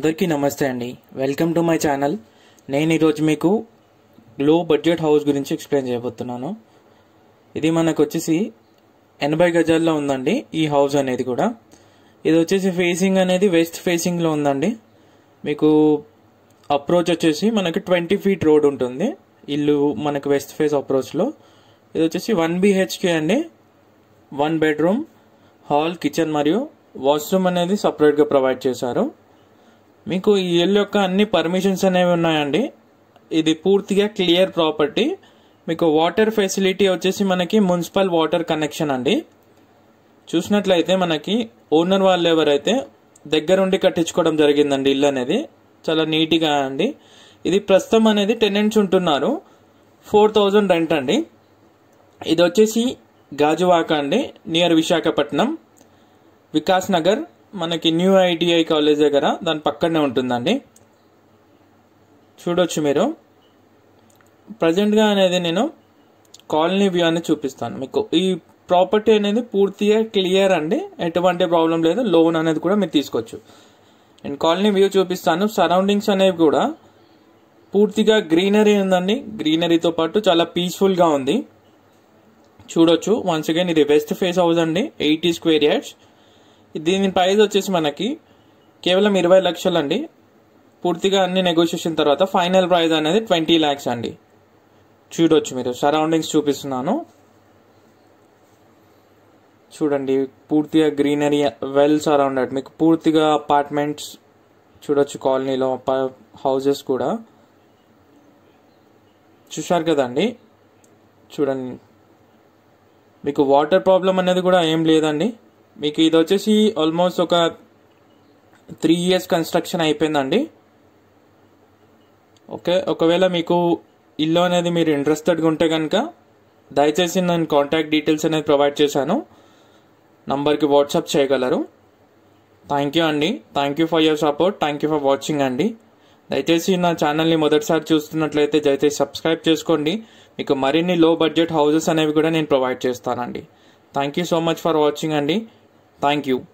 అందరికీ నమస్తే అండి వెల్కమ్ టు మై ఛానల్ నేను ఈరోజు మీకు లో బడ్జెట్ హౌస్ గురించి ఎక్స్ప్లెయిన్ చేయబోతున్నాను ఇది మనకు వచ్చేసి ఎనభై గజాల్లో ఉందండి ఈ హౌస్ అనేది కూడా ఇది వచ్చేసి ఫేసింగ్ అనేది వెస్ట్ ఫేసింగ్లో ఉందండి మీకు అప్రోచ్ వచ్చేసి మనకి ట్వంటీ ఫీట్ రోడ్ ఉంటుంది ఇల్లు మనకు వెస్ట్ ఫేస్ అప్రోచ్లో ఇది వచ్చేసి వన్ బీహెచ్కే అండి వన్ బెడ్రూమ్ హాల్ కిచెన్ మరియు వాష్రూమ్ అనేది సపరేట్గా ప్రొవైడ్ చేశారు మీకు ఈ ఇల్లు యొక్క అన్ని పర్మిషన్స్ అనేవి ఉన్నాయండి ఇది పూర్తిగా క్లియర్ ప్రాపర్టీ మీకు వాటర్ ఫెసిలిటీ వచ్చేసి మనకి మున్సిపల్ వాటర్ కనెక్షన్ అండి చూసినట్లయితే మనకి ఓనర్ వాళ్ళు ఎవరైతే దగ్గరుండి కట్టించుకోవడం జరిగిందండి ఇల్లు అనేది చాలా నీట్గా అండి ఇది ప్రస్తుతం అనేది టెనెంట్స్ ఉంటున్నారు ఫోర్ థౌజండ్ రెంట్ అండి ఇది వచ్చేసి గాజువాక అండి నియర్ విశాఖపట్నం వికాస్ నగర్ మనకి న్యూ ఐటీఐ కాలేజ్ దగ్గర దాని పక్కనే ఉంటుందండి చూడొచ్చు మీరు ప్రజెంట్గా అనేది నేను కాలనీ వ్యూ అని చూపిస్తాను మీకు ఈ ప్రాపర్టీ అనేది పూర్తిగా క్లియర్ అండి ఎటువంటి ప్రాబ్లం లేదు లోన్ అనేది కూడా మీరు తీసుకోవచ్చు నేను కాలనీ వ్యూ చూపిస్తాను సరౌండింగ్స్ అనేవి కూడా పూర్తిగా గ్రీనరీ ఉందండి గ్రీనరీతో పాటు చాలా పీస్ఫుల్గా ఉంది చూడొచ్చు వన్స్ అగైన్ ఇది వెస్ట్ ఫేస్ హౌస్ అండి ఎయిటీ స్క్వేర్ యార్డ్స్ దీని ప్రైస్ వచ్చేసి మనకి కేవలం ఇరవై లక్షలు అండి పూర్తిగా అన్ని నెగోషియేషన్ తర్వాత ఫైనల్ ప్రైస్ అనేది ట్వంటీ ల్యాక్స్ అండి చూడవచ్చు మీరు సరౌండింగ్స్ చూపిస్తున్నాను చూడండి పూర్తిగా గ్రీనరీ వెల్ సరౌండెడ్ మీకు పూర్తిగా అపార్ట్మెంట్స్ చూడొచ్చు కాలనీలో హౌజెస్ కూడా చూశారు కదండి చూడండి మీకు వాటర్ ప్రాబ్లం అనేది కూడా ఏం లేదండి మీకు ఇది వచ్చేసి ఆల్మోస్ట్ ఒక త్రీ ఇయర్స్ కన్స్ట్రక్షన్ అయిపోయిందండి ఓకే ఒకవేళ మీకు ఇల్లు అనేది మీరు ఇంట్రెస్టెడ్గా ఉంటే కనుక దయచేసి నేను కాంటాక్ట్ డీటెయిల్స్ అనేది ప్రొవైడ్ చేశాను నంబర్కి వాట్సాప్ చేయగలరు థ్యాంక్ యూ అండి thank you for your support thank you for watching అండి దయచేసి నా ఛానల్ని మొదటిసారి చూస్తున్నట్లయితే దయచేసి సబ్స్క్రైబ్ చేసుకోండి మీకు మరిన్ని లో బడ్జెట్ హౌజెస్ అనేవి కూడా నేను ప్రొవైడ్ చేస్తానండి thank you so much for watching అండి Thank you.